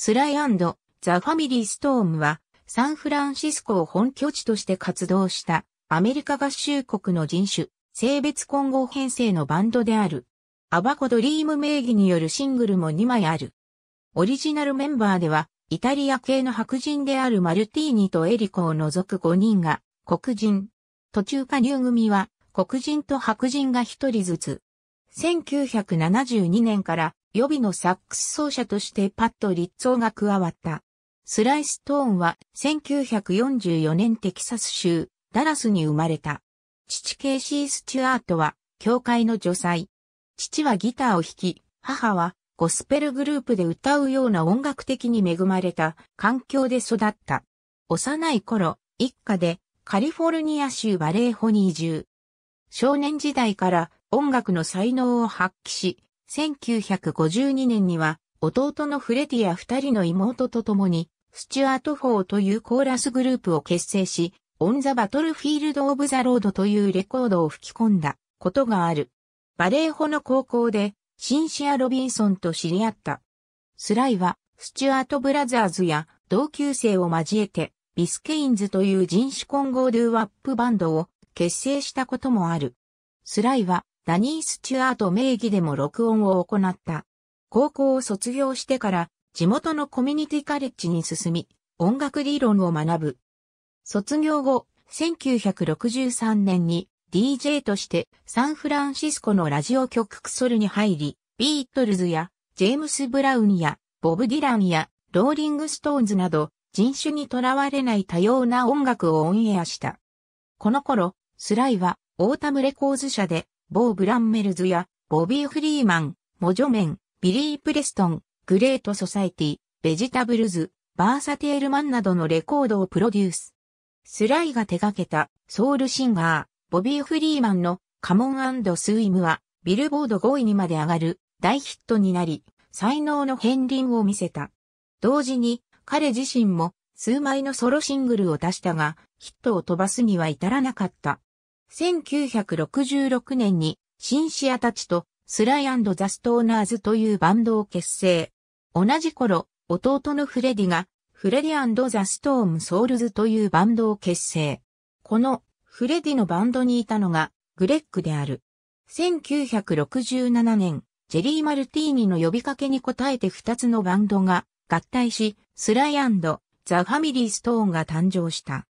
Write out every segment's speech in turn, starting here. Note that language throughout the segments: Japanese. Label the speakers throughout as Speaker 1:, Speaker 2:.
Speaker 1: スライザ・ファミリー・ストームは、サンフランシスコを本拠地として活動したアメリカ合衆国の人種、性別混合編成のバンドである。アバコドリーム名義によるシングルも2枚ある。オリジナルメンバーでは、イタリア系の白人であるマルティーニとエリコを除く5人が黒人。途中加入組は黒人と白人が1人ずつ。1972年から予備のサックス奏者としてパッド・リッツォが加わった。スライストーンは1944年テキサス州ダラスに生まれた。父ケイシー・スチュアートは教会の女祭。父はギターを弾き、母はゴスペルグループで歌うような音楽的に恵まれた環境で育った。幼い頃、一家でカリフォルニア州バレーホに移住。少年時代から音楽の才能を発揮し、1952年には、弟のフレディア二人の妹と共に、スチュアート・フォーというコーラスグループを結成し、オン・ザ・バトルフィールド・オブ・ザ・ロードというレコードを吹き込んだことがある。バレーホの高校で、シンシア・ロビンソンと知り合った。スライは、スチュアート・ブラザーズや同級生を交えて、ビスケインズという人種混合ドゥーワップバンドを結成したこともある。スライはダニー・スチュアート名義でも録音を行った。高校を卒業してから地元のコミュニティカレッジに進み、音楽理論を学ぶ。卒業後、1963年に DJ としてサンフランシスコのラジオ局クソルに入り、ビートルズやジェームス・ブラウンやボブ・ディランやローリング・ストーンズなど人種にとらわれない多様な音楽をオンエアした。この頃、スライはオータムレコーズ社でボー・ブランメルズや、ボビー・フリーマン、モジョメン、ビリー・プレストン、グレート・ソサイティ、ベジタブルズ、バーサテールマンなどのレコードをプロデュース。スライが手掛けたソウルシンガー、ボビー・フリーマンのカモンスイムはビルボード5位にまで上がる大ヒットになり、才能の片鱗を見せた。同時に彼自身も数枚のソロシングルを出したが、ヒットを飛ばすには至らなかった。1966年にシンシアたちとスライザ・ストーナーズというバンドを結成。同じ頃、弟のフレディがフレディザ・ストーム・ソウルズというバンドを結成。このフレディのバンドにいたのがグレッグである。1967年、ジェリー・マルティーニの呼びかけに応えて2つのバンドが合体し、スライザ・ファミリー・ストーンが誕生した。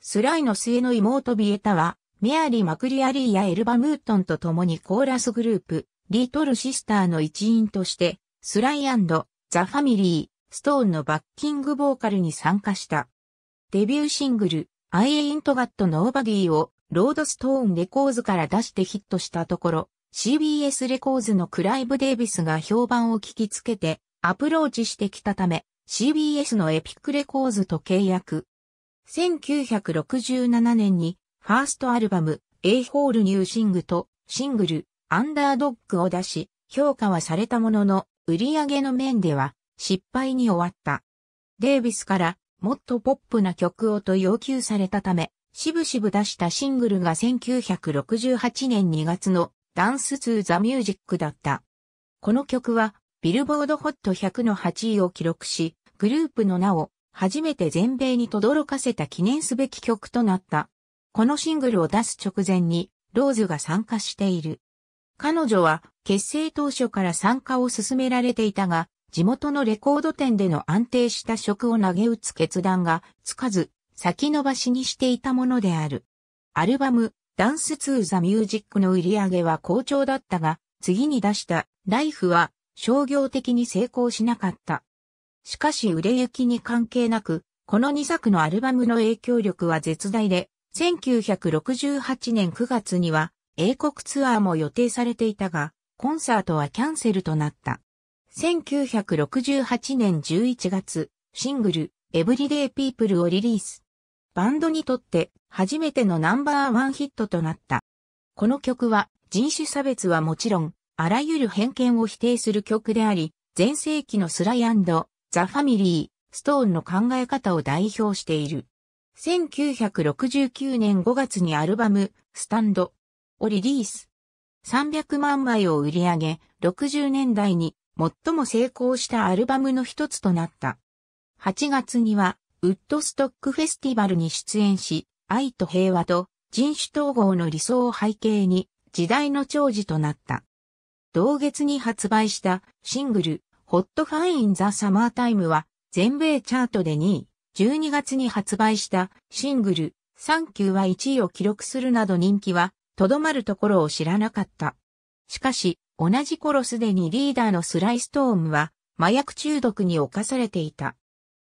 Speaker 1: スライの末の妹ビエタはメアリ・ー・マクリアリーやエルバムートンと共にコーラスグループ、リトル・シスターの一員として、スライザ・ファミリー、ストーンのバッキングボーカルに参加した。デビューシングル、I Ain't Got Nobody をロードストーンレコーズから出してヒットしたところ、CBS レコーズのクライブ・デイビスが評判を聞きつけてアプローチしてきたため、CBS のエピックレコーズと契約。1967年にファーストアルバム、A ホールニューシングと、シングル、アンダードッグを出し、評価はされたものの、売り上げの面では、失敗に終わった。デイビスから、もっとポップな曲をと要求されたため、しぶしぶ出したシングルが1968年2月のダンスーザミュージックだった。この曲はビルボードホット100の8位を記録し、グループの名を初めて全米に轟かせた記念すべき曲となった。このシングルを出す直前に、ローズが参加している。彼女は、結成当初から参加を勧められていたが、地元のレコード店での安定した職を投げ打つ決断がつかず、先延ばしにしていたものである。アルバム、ダンスツーザミュージックの売り上げは好調だったが、次に出した、ライフは、商業的に成功しなかった。しかし売れ行きに関係なく、この2作のアルバムの影響力は絶大で、1968年9月には英国ツアーも予定されていたが、コンサートはキャンセルとなった。1968年11月、シングル、エブリデイ・ピープルをリリース。バンドにとって初めてのナンバーワンヒットとなった。この曲は人種差別はもちろん、あらゆる偏見を否定する曲であり、前世紀のスライザ・ファミリー、ストーンの考え方を代表している。1969年5月にアルバム、スタンドをリリース。300万枚を売り上げ、60年代に最も成功したアルバムの一つとなった。8月には、ウッドストックフェスティバルに出演し、愛と平和と人種統合の理想を背景に、時代の長寿となった。同月に発売したシングル、ホットファインザサマータイムは、全米チャートで2位。12月に発売したシングル、サンキューは1位を記録するなど人気は、とどまるところを知らなかった。しかし、同じ頃すでにリーダーのスライストームは、麻薬中毒に侵されていた。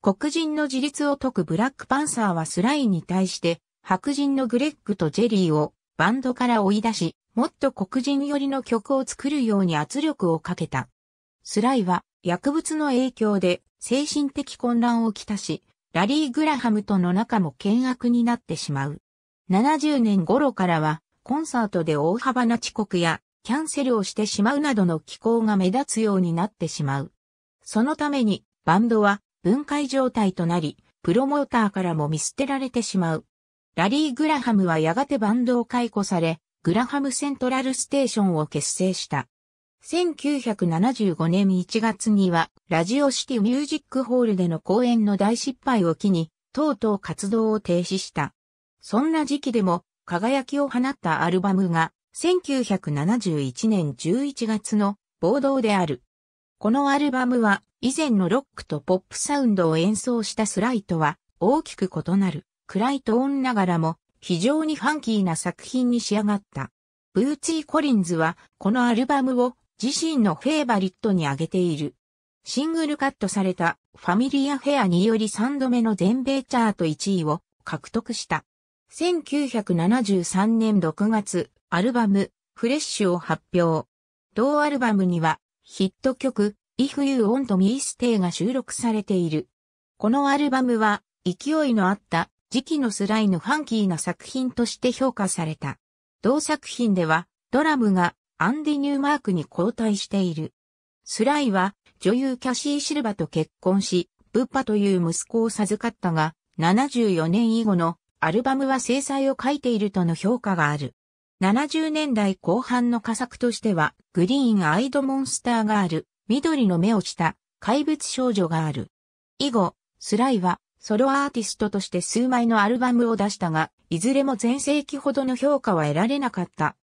Speaker 1: 黒人の自立を解くブラックパンサーはスライに対して、白人のグレッグとジェリーをバンドから追い出し、もっと黒人寄りの曲を作るように圧力をかけた。スライは薬物の影響で精神的混乱をきたし、ラリー・グラハムとの仲も険悪になってしまう。70年頃からは、コンサートで大幅な遅刻や、キャンセルをしてしまうなどの気候が目立つようになってしまう。そのために、バンドは分解状態となり、プロモーターからも見捨てられてしまう。ラリー・グラハムはやがてバンドを解雇され、グラハムセントラルステーションを結成した。1975年1月には、ラジオシティミュージックホールでの公演の大失敗を機に、とうとう活動を停止した。そんな時期でも、輝きを放ったアルバムが、1971年11月の暴動である。このアルバムは、以前のロックとポップサウンドを演奏したスライとは、大きく異なる、暗いトーンながらも、非常にファンキーな作品に仕上がった。ブーツィー・コリンズは、このアルバムを、自身のフェイバリットに挙げている。シングルカットされたファミリアフェアにより3度目の全米チャート1位を獲得した。1973年6月、アルバム、フレッシュを発表。同アルバムには、ヒット曲、If You Want Me Stay が収録されている。このアルバムは、勢いのあった時期のスライのファンキーな作品として評価された。同作品では、ドラムがアンディ・ニューマークに交代している。スライは女優キャシー・シルバと結婚し、ブッパという息子を授かったが、74年以後のアルバムは制裁を書いているとの評価がある。70年代後半の佳作としては、グリーン・アイド・モンスターがある、緑の目をした怪物少女がある。以後、スライはソロアーティストとして数枚のアルバムを出したが、いずれも全盛期ほどの評価は得られなかった。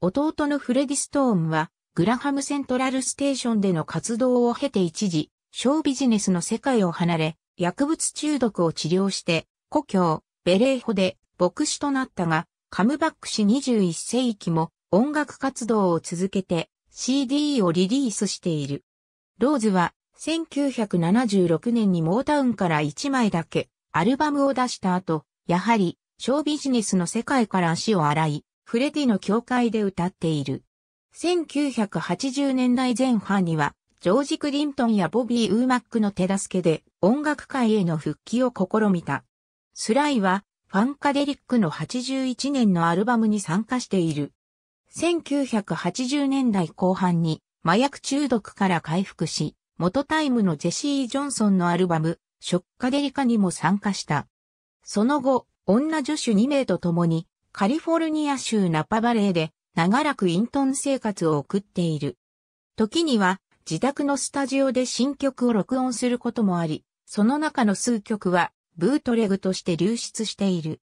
Speaker 1: 弟のフレディ・ストーンは、グラハムセントラルステーションでの活動を経て一時、ショービジネスの世界を離れ、薬物中毒を治療して、故郷、ベレーホで牧師となったが、カムバックし21世紀も音楽活動を続けて CD をリリースしている。ローズは1976年にモータウンから1枚だけアルバムを出した後、やはりショービジネスの世界から足を洗い、フレディの教会で歌っている。1980年代前半には、ジョージ・クリントンやボビー・ウーマックの手助けで音楽界への復帰を試みた。スライはファンカデリックの81年のアルバムに参加している。1980年代後半に麻薬中毒から回復し、元タイムのジェシー・ジョンソンのアルバム、ショッカデリカにも参加した。その後、女助手2名と共にカリフォルニア州ナパバレーで長らく隠遁生活を送っている。時には自宅のスタジオで新曲を録音することもあり、その中の数曲はブートレグとして流出している。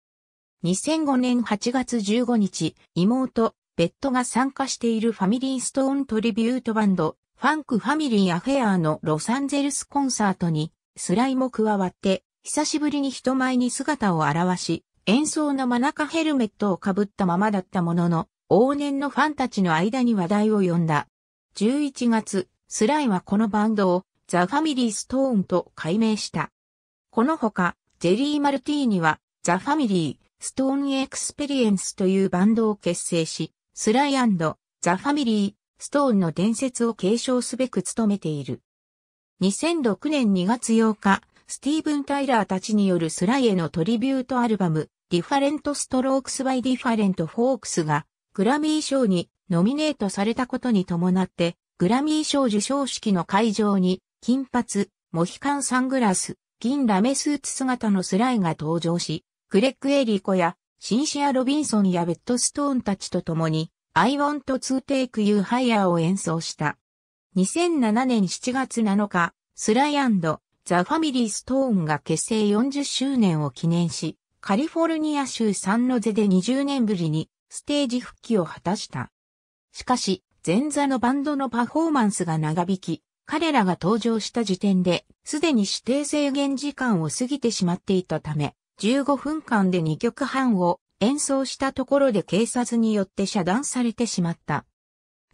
Speaker 1: 2005年8月15日、妹、ベッドが参加しているファミリーストーントリビュートバンド、ファンクファミリーアフェアのロサンゼルスコンサートに、スライも加わって、久しぶりに人前に姿を現し、演奏のマナカヘルメットをかぶったままだったものの、往年のファンたちの間に話題を呼んだ。11月、スライはこのバンドをザ・ファミリー・ストーンと改名した。このほか、ジェリー・マルティーニはザ・ファミリー・ストーン・エクスペリエンスというバンドを結成し、スライザ・ファミリー・ストーンの伝説を継承すべく努めている。2006年2月8日、スティーブン・タイラーたちによるスライへのトリビュートアルバム、ディファレント・ストロークス・バイ・ディファレント・フォークスがグラミー賞にノミネートされたことに伴って、グラミー賞受賞式の会場に、金髪、モヒカンサングラス、銀ラメスーツ姿のスライが登場し、クレック・エリコや、シンシア・ロビンソンやベッド・ストーンたちと共に、I want to take you higher を演奏した。2007年7月7日、スライザ・ファミリー・ストーンが結成40周年を記念し、カリフォルニア州サンノゼで20年ぶりにステージ復帰を果たした。しかし、前座のバンドのパフォーマンスが長引き、彼らが登場した時点で、すでに指定制限時間を過ぎてしまっていたため、15分間で2曲半を演奏したところで警察によって遮断されてしまった。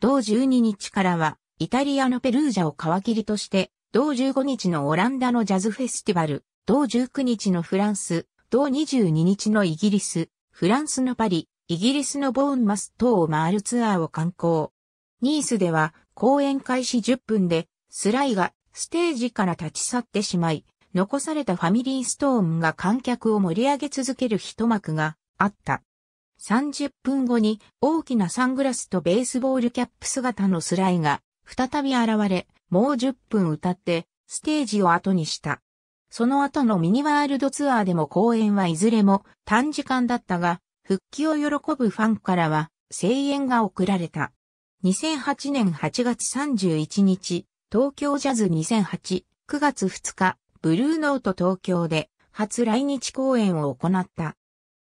Speaker 1: 同12日からは、イタリアのペルージャを皮切りとして、同15日のオランダのジャズフェスティバル、同19日のフランス、同22日のイギリス、フランスのパリ、イギリスのボーンマス等を回るツアーを観光。ニースでは公演開始10分でスライがステージから立ち去ってしまい、残されたファミリーストーンが観客を盛り上げ続ける一幕があった。30分後に大きなサングラスとベースボールキャップ姿のスライが再び現れ、もう10分歌ってステージを後にした。その後のミニワールドツアーでも公演はいずれも短時間だったが、復帰を喜ぶファンからは声援が送られた。2008年8月31日、東京ジャズ2008、9月2日、ブルーノート東京で初来日公演を行った。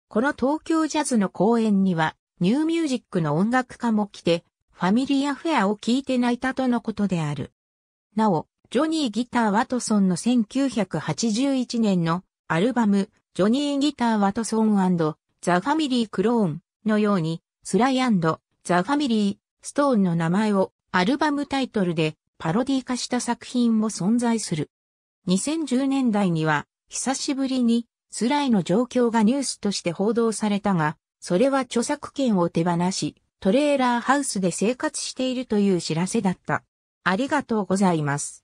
Speaker 1: この東京ジャズの公演には、ニューミュージックの音楽家も来て、ファミリアフェアを聞いて泣いたとのことである。なお、ジョニー・ギター・ワトソンの1981年のアルバム、ジョニー・ギター・ワトソンザ・ファミリー・クローンのように、スライザ・ファミリー、ストーンの名前をアルバムタイトルでパロディ化した作品も存在する。2010年代には、久しぶりにスライの状況がニュースとして報道されたが、それは著作権を手放し、トレーラーハウスで生活しているという知らせだった。ありがとうございます。